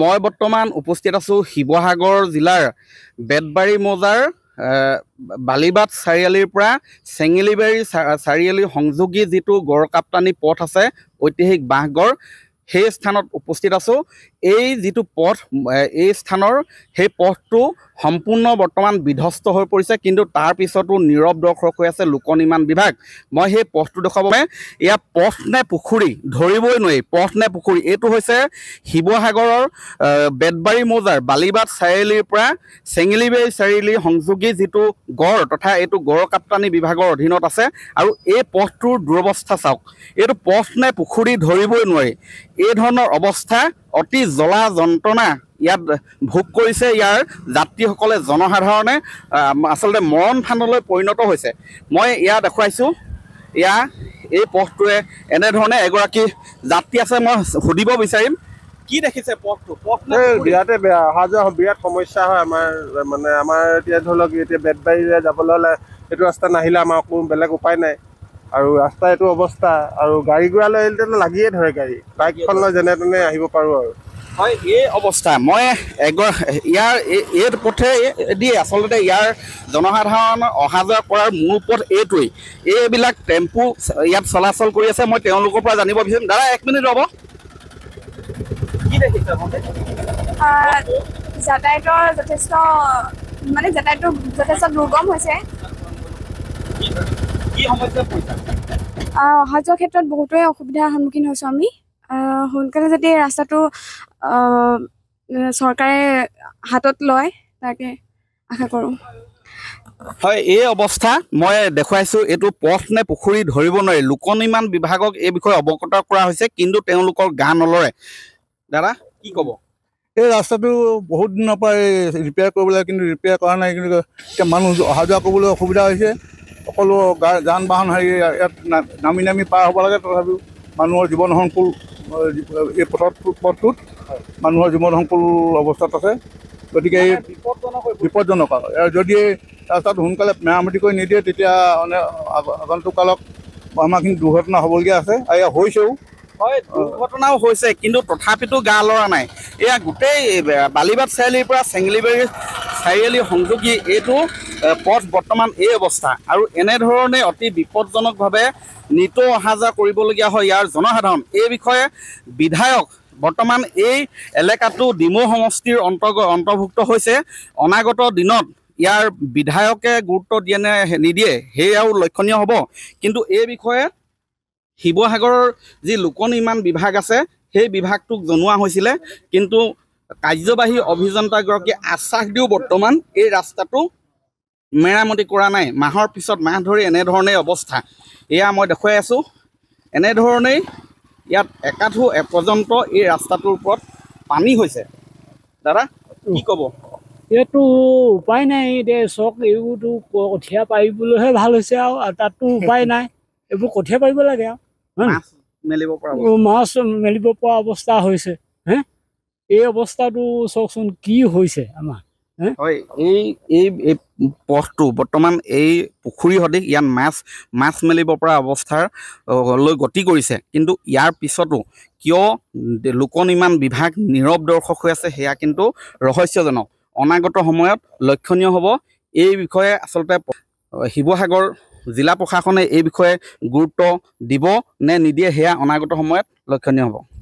মই বৰ্তমান উপস্থিত আছোঁ শিৱসাগৰ জিলাৰ বেতবাৰী মৌজাৰ বালিবাট চাৰিআলিৰ পৰা চেঙেলিবাৰী চাৰিআলি সংযোগী যিটো গড়কাপ্তানি পথ আছে ঐতিহাসিক বাঁহগড় সেই স্থানত উপস্থিত আছোঁ এই যিটো পথ এই স্থানৰ সেই পথটো সম্পূৰ্ণ বৰ্তমান বিধ্বস্ত হৈ পৰিছে কিন্তু তাৰ পিছতো নীৰৱ দৰ্শক হৈ আছে লোক নিৰ্মাণ বিভাগ মই সেই পথটো দেখুৱাব ইয়াৰ পথ নে পুখুৰী ধৰিবই নোৱাৰি পথ নে পুখুৰী এইটো হৈছে শিৱসাগৰৰ বেদবাৰী মৌজাৰ বালিবাট চাৰিআলিৰ পৰা চেঙেলিবাৰী চাৰিআলি সংযোগী যিটো গড় তথা এইটো গড় কাপ্তানী বিভাগৰ অধীনত আছে আৰু এই পথটোৰ দুৰৱস্থা চাওক এইটো পথ নে পুখুৰী ধৰিবই নোৱাৰি এই ধৰণৰ অৱস্থা অতি জ্বলা যন্ত্ৰণা ইয়াত ভোগ কৰিছে ইয়াৰ যাত্ৰীসকলে জনসাধাৰণে আচলতে মৰণ ফানলৈ পৰিণত হৈছে মই ইয়াৰ দেখুৱাইছোঁ ইয়াৰ এই পথটোৱে এনেধৰণে এগৰাকী যাত্ৰী আছে মই সুধিব বিচাৰিম কি দেখিছে পথটো পথটো বিৰাটেই বেয়া অহা যোৱা বিৰাট সমস্যা হয় আমাৰ মানে আমাৰ এতিয়া ধৰি লওক এতিয়া বেটবাৰীৰে যাবলৈ হ'লে সেইটো ৰাস্তা নাহিলে আমাৰ অকণো বেলেগ উপায় নাই আৰু ৰাস্তা এইটো অৱস্থা আৰু গাড়ী ঘূৰা লৈ লাগিয়ে ধৰে গাড়ী বাইকখন লৈ যেনে তেনে আহিব পাৰোঁ আৰু হয় এই অৱস্থা মই ইয়াৰ এই পথে দি আচলতে ইয়াৰ জনসাধাৰণ অহা যোৱা কৰাৰ মূল পথ এইটোৱেই এইবিলাক টেম্পু ইয়াত চলাচল কৰি আছে মই তেওঁলোকৰ পৰা জানিব বিচাৰিম দাদা এক মিনিট ৰ'ব যাতায়াতৰ যথেষ্ট মানে যাতায়াতটো যথেষ্ট দুৰ্গম হৈছে অহা যোৱাৰ ক্ষেত্ৰত বহুতৰে অসুবিধাৰ সন্মুখীন হৈছোঁ আমি সোনকালে যাতে ৰাস্তাটো চৰকাৰে হাতত লয় তাকে আশা কৰোঁ হয় এই অৱস্থা মই দেখুৱাইছোঁ এইটো পথ নে পুখুৰী ধৰিব নোৱাৰি লোক নিৰ্মাণ বিভাগক এই বিষয়ে অৱগত কৰা হৈছে কিন্তু তেওঁলোকৰ গা নলৰে দাদা কি ক'ব এই ৰাস্তাটো বহুত দিনৰ পৰাই ৰিপেয়াৰ কৰিবলৈ কিন্তু ৰিপেয়াৰ কৰা নাই কিন্তু এতিয়া মানুহ অহা যোৱা কৰিবলৈ অসুবিধা হৈছে সকলো যান বাহন হেৰি ইয়াত নামি নামি পাৰ হ'ব লাগে তথাপিও মানুহৰ জীৱন সংকুল এই পথত পথটোত মানুহৰ জীৱন সংকুল অৱস্থাত আছে গতিকে এই বিপদজনক বিপদজনক আৰু যদি ৰাস্তাত সোনকালে মেৰামতি কৰি নিদিয়ে তেতিয়া মানে আগন্তুক কালত আমাৰখিনি দুৰ্ঘটনা হ'বলগীয়া আছে আৰু এয়া হৈছেও হয় দুৰ্ঘটনাও হৈছে কিন্তু তথাপিতো গা লৰা নাই এয়া গোটেই বালিবাট চাৰিআলিৰ পৰা চেঙেলিবাৰী চাৰিআলি সংযোগী এইটো পথ বৰ্তমান এই অৱস্থা আৰু এনেধৰণে অতি বিপদজনকভাৱে নিতৌ অহা যোৱা কৰিবলগীয়া হয় ইয়াৰ জনসাধাৰণ এই বিষয়ে বিধায়ক বৰ্তমান এই এলেকাটো ডিমৌ সমষ্টিৰ অন্তৰ্গ অন্তৰ্ভুক্ত হৈছে অনাগত দিনত ইয়াৰ বিধায়কে গুৰুত্ব দিয়ে নে নিদিয়ে সেয়াও লক্ষণীয় হ'ব কিন্তু এই বিষয়ে শিৱসাগৰৰ যি লোক নিৰ্মাণ বিভাগ আছে সেই বিভাগটোক জনোৱা হৈছিলে কিন্তু কাৰ্যবাহী অভিযন্তাগৰাকীয়ে আশ্বাস দিও বৰ্তমান এই ৰাস্তাটো মেৰামতি কৰা নাই মাহৰ পিছত মাহ ধৰি এনেধৰণেই অৱস্থা এয়া মই দেখুৱাই আছোঁ এনেধৰণেই ইয়াত একাধু এপৰ্যন্ত এই ৰাস্তাটোৰ ওপৰত পানী হৈছে দাদা কি ক'ব এইটো উপায় নাই এতিয়া চক এইবোৰতো কঠীয়া পাৰিবলৈহে ভাল হৈছে আৰু তাততো উপায় নাই এইবোৰ কঠীয়া পাৰিব লাগে আৰু মাছ মেলিব পৰা অৱস্থা হৈছে হে এই অৱস্থাটো চাওকচোন কি হৈছে আমাৰ হয় এই এই পথটো বৰ্তমান এই পুখুৰী সদৃশ ইয়াত মাছ মাছ মেলিব পৰা অৱস্থাৰলৈ গতি কৰিছে কিন্তু ইয়াৰ পিছতো কিয় লোক নিৰ্মাণ বিভাগ নীৰৱ দৰ্শক হৈ আছে সেয়া কিন্তু ৰহস্যজনক অনাগত সময়ত লক্ষণীয় হ'ব এই বিষয়ে আচলতে শিৱসাগৰ জিলা প্ৰশাসনে এই বিষয়ে গুৰুত্ব দিব নে নিদিয়ে সেয়া অনাগত সময়ত লক্ষণীয় হ'ব